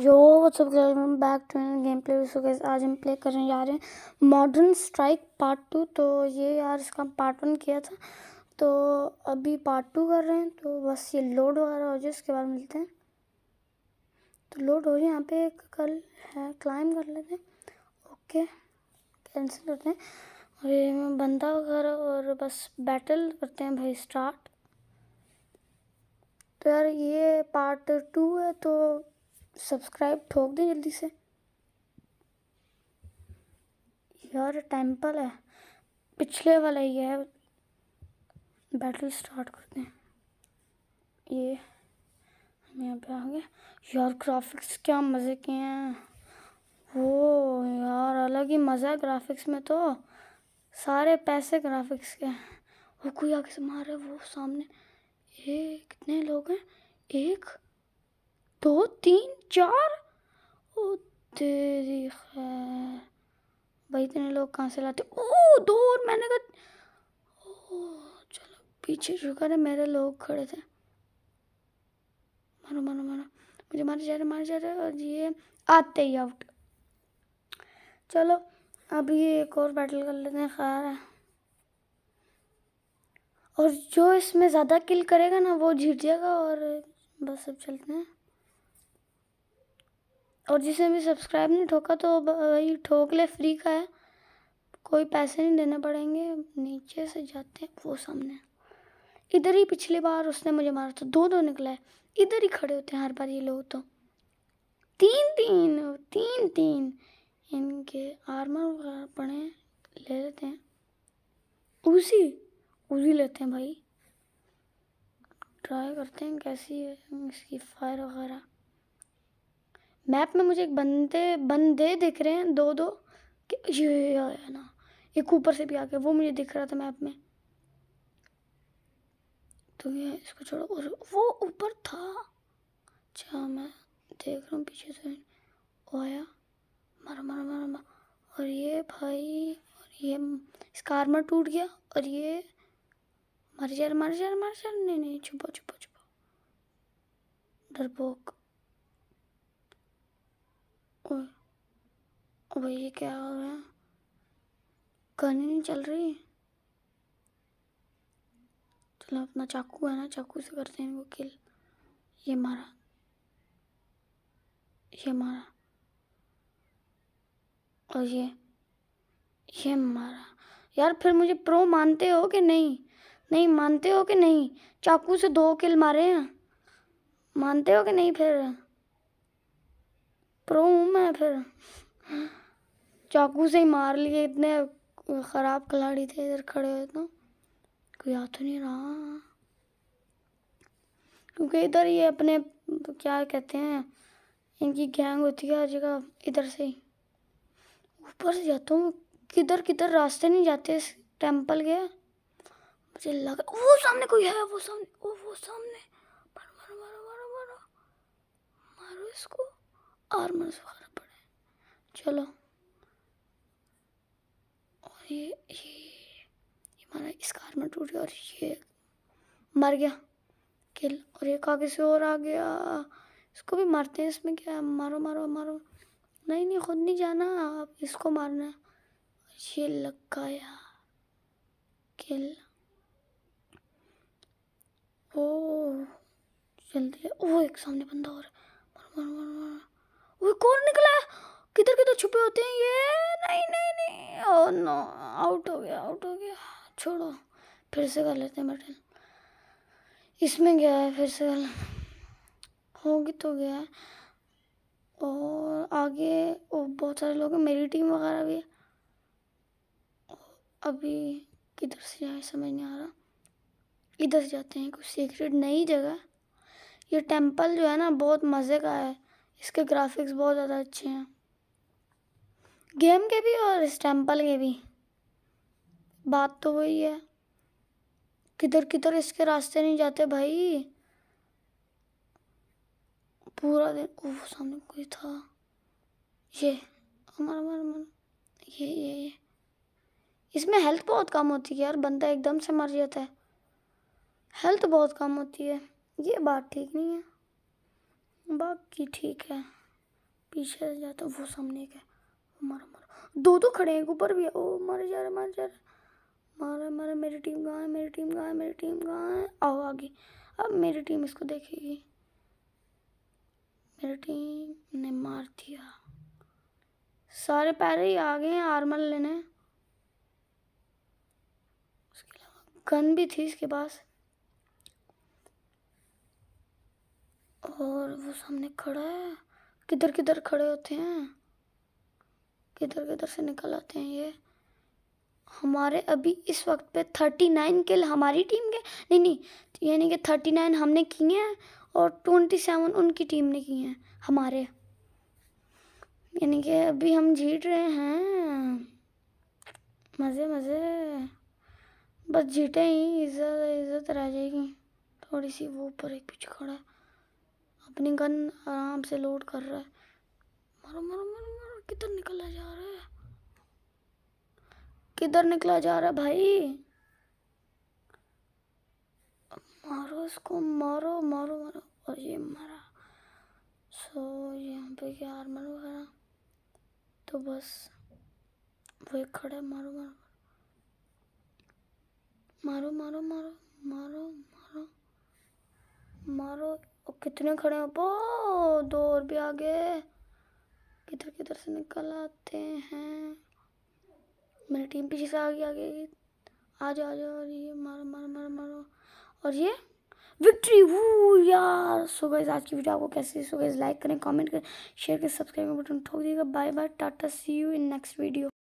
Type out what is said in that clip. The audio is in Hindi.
yo what's up welcome back to game play so guys आज हम प्ले करने जा रहे हैं मॉडर्न स्ट्राइक पार्ट टू तो ये यार इसका पार्ट वन किया था तो अभी पार्ट टू कर रहे हैं तो बस ये लोड वगैरह हो जाए उसके बाद मिलते हैं तो लोड हो रही है यहाँ पे कल है क्लाइम कर लेते हैं ओके कैंसिल करते हैं और ये बंदा वगैरह और बस बैटल करते हैं भाई स्टार्ट तो यार ये पार्ट टू है तो सब्सक्राइब ठोक दे जल्दी से यार टेम्पल है पिछले वाला ही है बैटल स्टार्ट करते हैं ये हम यहाँ पे आ गए यार ग्राफिक्स क्या मज़े के हैं वो यार अलग ही मज़ा है ग्राफिक्स में तो सारे पैसे ग्राफिक्स के हैं वो कोई आगे से मार रहा है वो सामने ये कितने लोग हैं एक दो तीन चार ओ तेरी खैर भाई इतने लोग कहाँ से लाते ओ दो और मैंने कहा चलो पीछे शुक्र है मेरे लोग खड़े थे मारो मारो मारो मुझे मारे जा रहे मारे जा रहे और ये आते ही आउट चलो अब ये एक और बैटल कर लेते हैं खैर और जो इसमें ज़्यादा किल करेगा ना वो जीत जाएगा और बस अब चलते हैं और जिसे भी सब्सक्राइब नहीं ठोका तो भाई ठोक ले फ्री का है कोई पैसे नहीं देने पड़ेंगे नीचे से जाते हैं वो सामने इधर ही पिछली बार उसने मुझे मारा था दो दो निकला है इधर ही खड़े होते हैं हर बार ये लोग तो तीन तीन तीन तीन इनके आर्मर वगैरह पड़े ले लेते हैं उसी उसी लेते हैं भाई ट्राई करते हैं कैसी है इसकी फायर वगैरह मैप में मुझे एक बंदे बंदे दिख रहे हैं दो दो ये आया ना एक ऊपर से भी आ गया वो मुझे दिख रहा था मैप में तो ये इसको छोड़ो और वो ऊपर था अच्छा मैं देख रहा हूँ पीछे से वो आया मारा मारा मारा मारा और ये भाई और ये इसका आर्मर टूट गया और ये मर जा मर जा मर जा नहीं नहीं छुपो छुपो छुपो डरपोक और भैया क्या हो रहा है गन नहीं चल रही चलो अपना चाकू है ना चाकू से करते हैं इनको किल ये मारा ये मारा और ये ये मारा यार फिर मुझे प्रो मानते हो कि नहीं नहीं मानते हो कि नहीं चाकू से दो किल मारे हैं मानते हो कि नहीं फिर है फिर चाकू से ही मार लिए इतने ख़राब खिलाड़ी थे इधर खड़े हुए तो कोई आ तो नहीं रहा क्योंकि इधर ये अपने क्या कहते हैं इनकी गैंग होती है हर जगह इधर से ही ऊपर से जाता हूँ किधर किधर रास्ते नहीं जाते इस टेम्पल के मुझे लगा वो सामने कोई है वो सामने वो वो सामने मारो मारो मारो मारो मारो मारो इसको और मारो चलो और ये ये ये मारा इस कार में टूट गया और ये मर गया किल और ये आगे से और आ गया इसको भी मारते हैं इसमें क्या है मारो मारो मारो नहीं नहीं खुद नहीं जाना आप इसको मारना है ये लगाया किल ओ जल्दी ओ एक सामने बंदा और मारो मारो मारो वो कौन निकला है किधर किधर छुपे होते हैं ये नहीं नहीं नहीं ओ नो आउट हो गया आउट हो गया छोड़ो फिर से कर लेते हैं बटन इसमें गया है फिर से कर होगी तो गया है और आगे ओ बहुत सारे लोग हैं मेरी टीम वगैरह भी है अभी किधर से जाए समझ नहीं आ रहा इधर से जाते हैं कुछ सीक्रेट नई जगह ये टेंपल जो है ना बहुत मज़े का है इसके ग्राफिक्स बहुत ज़्यादा अच्छे हैं गेम के भी और स्टैम्पल के भी बात तो वही है किधर किधर इसके रास्ते नहीं जाते भाई पूरा दिन वो सामने कोई था ये हमारा हमारा हमारा ये ये ये इसमें हेल्थ बहुत कम होती है यार बंदा एकदम से मर जाता है हेल्थ बहुत कम होती है ये बात ठीक नहीं है बाकी ठीक है पीछे से जाता वो सामने का मारो मारो दो दो तो खड़े हैं ऊपर भी ओ मारे जा रहे मारे जा रहे मारा मारा मेरी टीम कहाँ है मेरी टीम कहाँ है मेरी टीम कहाँ है आओ आगे अब मेरी टीम इसको देखेगी मेरी टीम ने मार दिया सारे पैरे ही आ गए हैं आर्मर लेने उसके अलावा गन भी थी इसके पास और वो सामने खड़ा है किधर किधर खड़े होते हैं किधर किधर से निकल आते हैं ये हमारे अभी इस वक्त पे थर्टी नाइन किल हमारी टीम के नहीं नहीं यानी कि थर्टी नाइन हमने किए हैं और ट्वेंटी सेवन उनकी टीम ने किए हैं हमारे यानी कि अभी हम जीत रहे हैं मज़े मज़े बस जीते ही इज्जत इज्जत रह जाएगी थोड़ी सी वो ऊपर एक पीछे खड़ा है अपनी गन आराम से लोड कर रहा है मरो मरो मरो मरो किधर निकला जा रहा है किधर निकला जा रहा है भाई मारो इसको मारो मारो मारो और ये मारा सो यहाँ पे क्या आर्मर वगैरह तो बस वही खड़ा है मारो मारो मारो मारो मारो मारो मारो मारो और कितने खड़े हैं बो दो और भी आ गए के किधर से निकल आते हैं मेरी टीम पीछे से आगे आगे आ जाओ आ जाओ और ये मारो मारो मारो मारो और ये विक्ट्री वो यार सो गई आज की वीडियो आपको कैसी सो गई लाइक करें कमेंट करें शेयर करें सब्सक्राइब का बटन ठोक दीजिएगा bye bye tata see you in next video